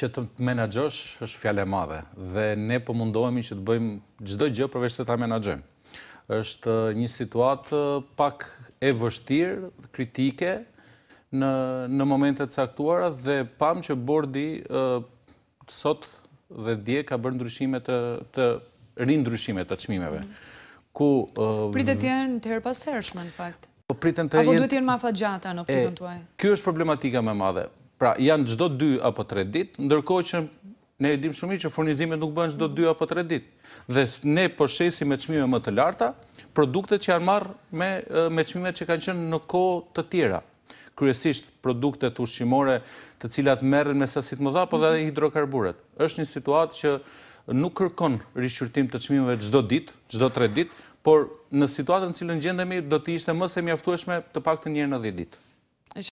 që të menagjosh është fjale madhe dhe ne po mundohemi që të bëjmë gjdo gjë përveç se ta menagjojmë. është një situatë pak e vështirë, kritike në momentet saktuara dhe pam që bordi sot dhe dje ka bërë ndryshime të rinë ndryshime të qmimeve. Pritë të jenë të herë pasërshme, në faktë. Po Apo duhet të jenë ma fa gjata në optikën të uaj? Kjo është problematika me madhe. Pra, janë gjdo 2 apo 3 dit, ndërko që ne e dim shumë i që furnizimet nuk bënë gjdo 2 apo 3 dit. Dhe ne përshesim po me qmime më të larta, produktet që janë marë me, me qmime që kanë qenë në kohë të tjera kryesisht produktet ushqimore të cilat merren me sasit më dha, po dhe mhm. hidrokarburet. Êshtë një situatë që nuk kërkon rishqyrtim të qmimeve gjdo dit, gjdo 3 dit, por në situatën cilën gjendemi do të ishte mëse mjaftueshme të pak të njërë në 10 ditë.